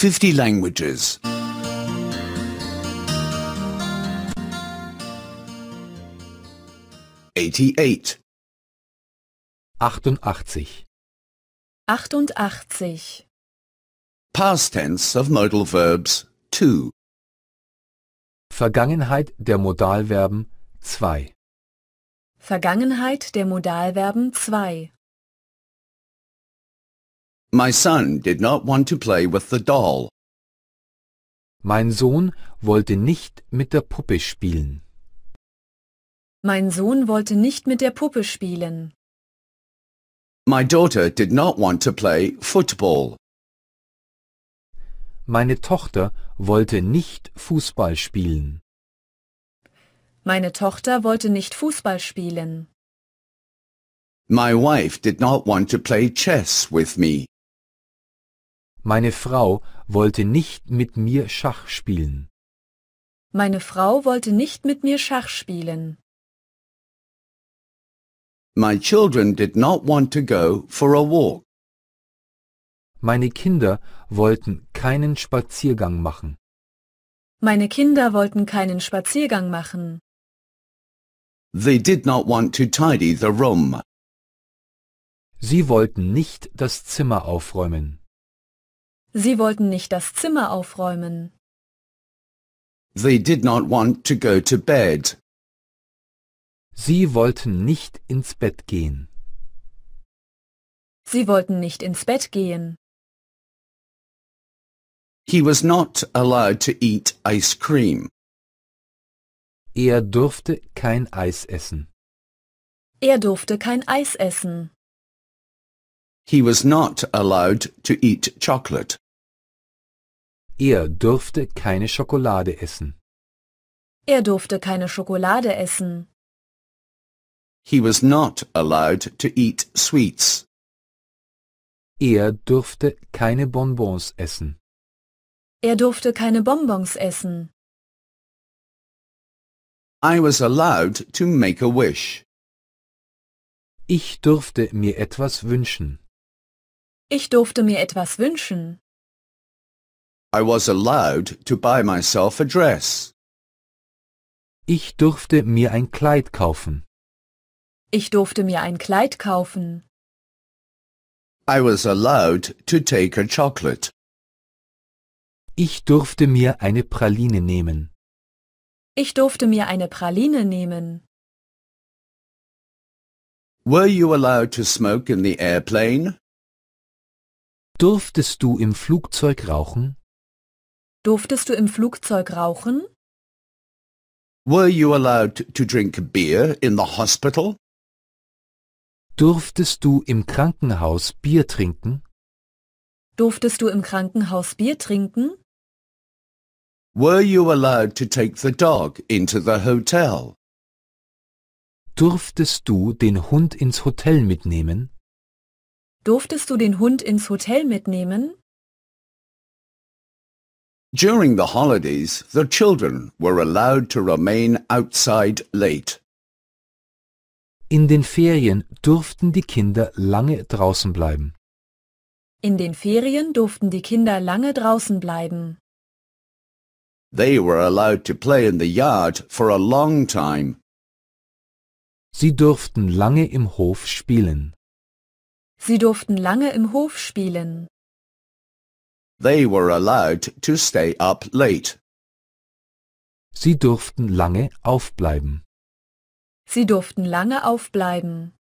50 languages. 88. 88. Past tense of modal verbs 2. Vergangenheit der Modalverben 2. Vergangenheit der Modalverben 2. My son did not want to play with the doll. Mein Sohn wollte nicht mit der Puppe spielen. Mein Sohn wollte nicht mit der Puppe spielen. My daughter did not want to play football. Meine Tochter wollte nicht Fußball spielen. Meine Tochter wollte nicht Fußball spielen. My wife did not want to play chess with me. Meine Frau wollte nicht mit mir Schach spielen. Meine Frau wollte nicht mit mir Schach spielen. My children did not want to go for a walk. Meine Kinder wollten keinen Spaziergang machen. Meine Kinder wollten keinen Spaziergang machen. They did not want to tidy the room. Sie wollten nicht das Zimmer aufräumen. Sie wollten nicht das Zimmer aufräumen. They did not want to go to bed. Sie wollten nicht ins Bett gehen. Sie wollten nicht ins Bett gehen. He was not allowed to eat ice cream. Er durfte kein Eis essen. Er durfte kein Eis essen. He was not allowed to eat chocolate. Er durfte keine Schokolade essen. Er durfte keine Schokolade essen. He was not allowed to eat sweets. Er durfte keine Bonbons essen. Er durfte keine Bonbons essen. I was allowed to make a wish. Ich durfte mir etwas wünschen. Ich durfte mir etwas wünschen. I was allowed to buy myself a dress. Ich durfte mir ein Kleid kaufen. Ich durfte mir ein Kleid kaufen. I was allowed to take a chocolate. Ich durfte mir eine Praline nehmen. Ich durfte mir eine Praline nehmen. Were you allowed to smoke in the airplane? Durftest du im Flugzeug rauchen? Durftest du im Flugzeug rauchen? Were you allowed to drink beer in the hospital? Durftest du im Krankenhaus Bier trinken? Durftest du im Krankenhaus Bier trinken? Were you allowed to take the dog into the hotel? Durftest du den Hund ins Hotel mitnehmen? Durftest du den Hund ins Hotel mitnehmen? During the holidays, the children were allowed to remain outside late. In den Ferien durften die Kinder lange draußen bleiben. In den Ferien durften die Kinder lange draußen bleiben. They were allowed to play in the yard for a long time. Sie durften lange im Hof spielen. Sie durften lange im Hof spielen. They were allowed to stay up late. Sie durften lange aufbleiben. Sie durften lange aufbleiben.